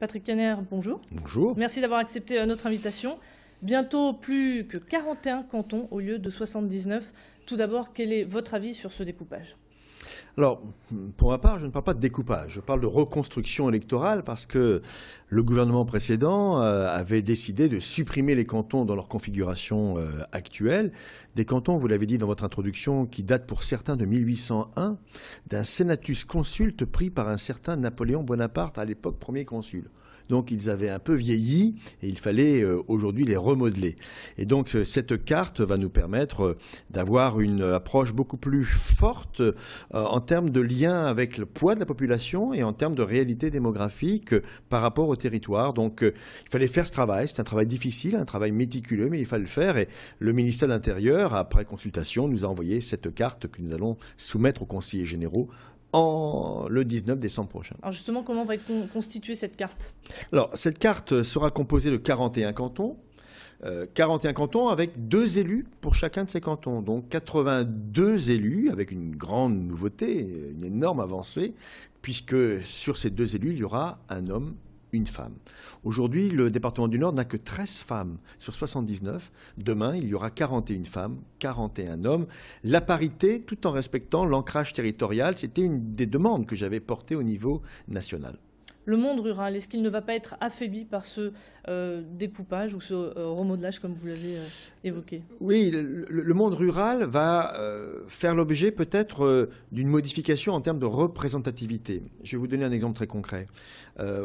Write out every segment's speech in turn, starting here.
Patrick Kenner, bonjour. Bonjour. Merci d'avoir accepté euh, notre invitation. Bientôt plus que 41 cantons au lieu de 79. Tout d'abord, quel est votre avis sur ce découpage alors, pour ma part, je ne parle pas de découpage, je parle de reconstruction électorale parce que le gouvernement précédent euh, avait décidé de supprimer les cantons dans leur configuration euh, actuelle. Des cantons, vous l'avez dit dans votre introduction, qui datent pour certains de 1801, d'un senatus consulte pris par un certain Napoléon Bonaparte, à l'époque premier consul. Donc ils avaient un peu vieilli et il fallait euh, aujourd'hui les remodeler. Et donc euh, cette carte va nous permettre euh, d'avoir une approche beaucoup plus forte en termes de lien avec le poids de la population et en termes de réalité démographique par rapport au territoire. Donc il fallait faire ce travail. C'est un travail difficile, un travail méticuleux, mais il fallait le faire. Et le ministère de l'Intérieur, après consultation, nous a envoyé cette carte que nous allons soumettre aux conseillers généraux en, le 19 décembre prochain. Alors justement, comment va être constituée cette carte Alors, cette carte sera composée de 41 cantons. 41 euh, cantons avec deux élus pour chacun de ces cantons. Donc 82 élus avec une grande nouveauté, une énorme avancée, puisque sur ces deux élus, il y aura un homme une femme. Aujourd'hui, le département du Nord n'a que 13 femmes sur 79. Demain, il y aura 41 femmes, 41 hommes. La parité, tout en respectant l'ancrage territorial, c'était une des demandes que j'avais portées au niveau national le monde rural Est-ce qu'il ne va pas être affaibli par ce euh, découpage ou ce euh, remodelage, comme vous l'avez euh, évoqué Oui, le, monde rural va faire l'objet peut-être d'une modification en termes de représentativité. Je vais vous donner un exemple très concret.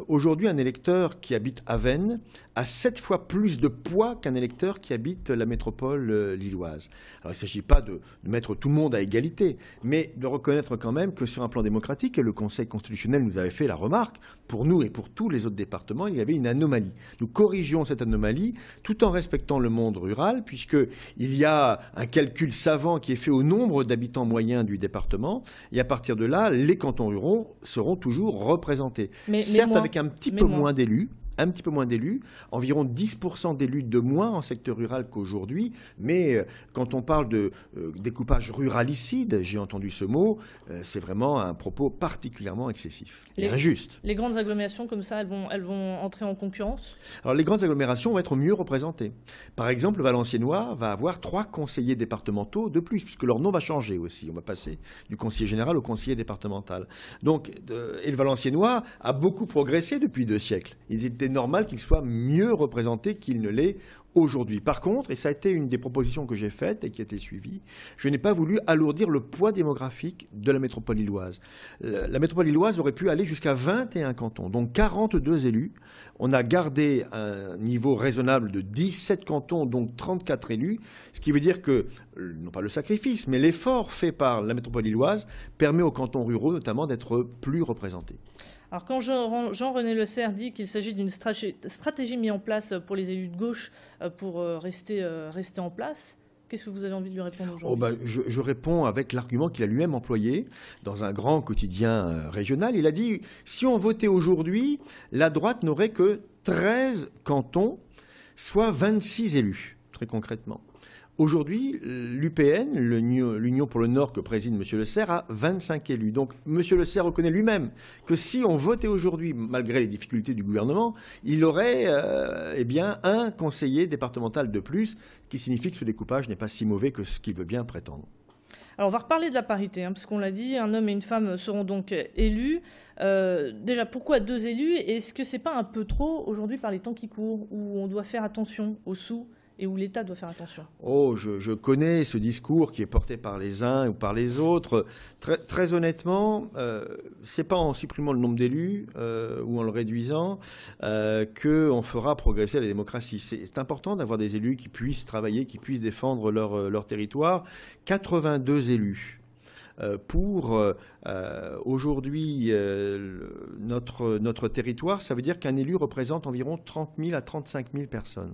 Aujourd'hui, un électeur qui habite Avennes a sept fois plus de poids qu'un électeur qui habite la métropole lilloise. Alors, il ne s'agit pas de, de mettre tout le monde à égalité, mais de reconnaître quand même que sur un plan démocratique, et le Conseil constitutionnel nous avait fait la remarque, pour nous et pour tous les autres départements, il y avait une anomalie. Nous corrigeons cette anomalie tout en respectant le monde rural, puisqu'il y a un calcul savant qui est fait au nombre d'habitants moyens du département, et à partir de là, les cantons ruraux seront toujours représentés. Certes, avec un petit peu moins d'élus, un petit peu moins d'élus, environ 10% d'élus de moins en secteur rural qu'aujourd'hui. Mais euh, quand on parle de euh, découpage ruralicide, j'ai entendu ce mot, euh, c'est vraiment un propos particulièrement excessif et injuste. Les grandes agglomérations comme ça, elles vont, elles vont entrer en concurrence Alors les grandes agglomérations vont être mieux représentées. Par exemple, le Noir va avoir trois conseillers départementaux de plus, puisque leur nom va changer aussi. On va passer du conseiller général au conseiller départemental. Donc, et le Valenciennois a beaucoup progressé depuis deux siècles est normal qu'il soit mieux représenté qu'il ne l'est aujourd'hui. Par contre, et ça a été une des propositions que j'ai faites et qui a été suivie, je n'ai pas voulu alourdir le poids démographique de la métropole lilloise. La métropole lilloise aurait pu aller jusqu'à 21 cantons, donc 42 élus. On a gardé un niveau raisonnable de 17 cantons, donc 34 élus, ce qui veut dire que, non pas le sacrifice, mais l'effort fait par la métropole lilloise permet aux cantons ruraux notamment d'être plus représentés. Alors quand Jean-René Le Serre dit qu'il s'agit d'une stratégie mise en place pour les élus de gauche euh, pour euh, rester, euh, rester en place, Qu'est-ce que vous avez envie de lui répondre aujourd'hui oh ben, je, je, réponds avec l'argument qu'il a lui-même employé dans un grand quotidien régional. Il a dit si on votait aujourd'hui, la droite n'aurait que 13 cantons, soit 26 élus, très concrètement. Aujourd'hui, l'UPN, l'Union pour le Nord que préside M. Le Serre, a 25 élus. Donc M. Le Serre reconnaît lui-même que si on votait aujourd'hui, malgré les difficultés du gouvernement, il aurait euh, eh bien, un conseiller départemental de plus, ce qui signifie que ce découpage n'est pas si mauvais que ce qu'il veut bien prétendre. Alors on va reparler de la parité, hein, parce qu'on l'a dit, un homme et une femme seront donc élus. Euh, déjà, pourquoi deux élus Est-ce que n'est pas un peu trop aujourd'hui par les temps qui courent, où on doit faire attention aux sous et où l'État doit faire attention Oh, je, connais ce discours qui est porté par les uns ou par les autres. Très, honnêtement, euh, ce n'est pas en supprimant le nombre d'élus euh, ou en le réduisant euh, qu'on fera progresser la démocratie. C'est important d'avoir des élus qui puissent travailler, qui puissent défendre leur, Quatre territoire. 82 élus pour aujourd'hui notre, notre territoire, ça veut dire qu'un élu représente environ 30 000 à 35 000 personnes.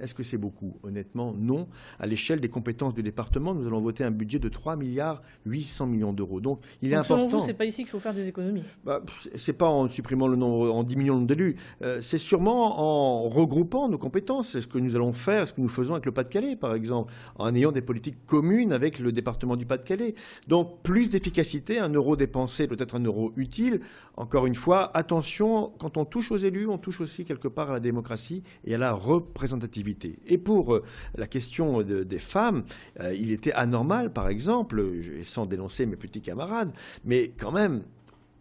Est-ce que c'est beaucoup Honnêtement, non. À l'échelle des compétences du département, nous allons voter un budget de 3 milliards 800 millions d'euros. Donc, il est selon important. ce c'est pas ici qu'il faut faire des économies. Bah, c'est pas en supprimant le nombre, en diminuant millions d'élus. Euh, c'est sûrement en regroupant nos compétences. C'est ce que nous allons faire, ce que nous faisons avec le Pas-de-Calais, par exemple, en ayant des politiques communes avec le département du Pas-de-Calais. Donc, plus d'efficacité. Un euro dépensé peut être un euro utile. Encore une fois, attention, quand on touche aux élus, on touche aussi quelque part à la démocratie et à la représentativité et pour euh, la question des femmes, euh, il était anormal, par exemple, sans dénoncer mes petits camarades, mais quand même,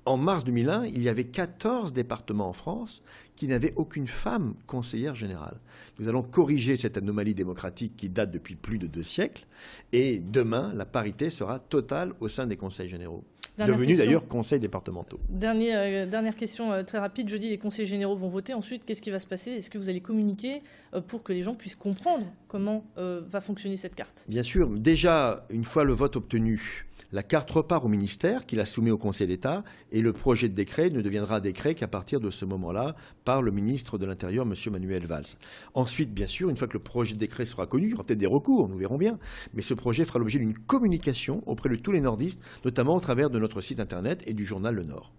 en mars 2001, il y avait 14 départements en France qui n'avaient aucune femme conseillère générale. Nous allons corriger cette anomalie démocratique qui date depuis plus de deux siècles, et demain, la parité sera totale au sein des conseils généraux. Devenu d'ailleurs conseil départementaux. Dernière, euh, dernière question euh, très rapide. Jeudi, les conseils généraux vont voter. Ensuite, qu'est-ce qui va se passer Est-ce que vous allez communiquer euh, pour que les gens puissent comprendre comment va fonctionner cette carte Bien sûr. Déjà, une fois le vote obtenu, la carte repart au ministère qui l'a soumis au Conseil d'État et le projet de décret ne deviendra décret qu'à partir de ce moment-là par le ministre de l'Intérieur, M. Manuel Valls. Ensuite, bien sûr, une fois que le projet de décret sera connu, il y aura peut-être des recours, nous verrons bien, mais ce projet fera l'objet d'une communication auprès de tous les nordistes, notamment au travers de notre site internet et du journal Le Nord.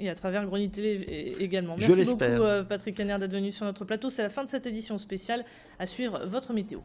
Et à travers Grenier Télé également. Merci Je beaucoup euh, Patrick Henner d'être venu sur notre plateau. C'est la fin de cette édition spéciale. À suivre votre météo.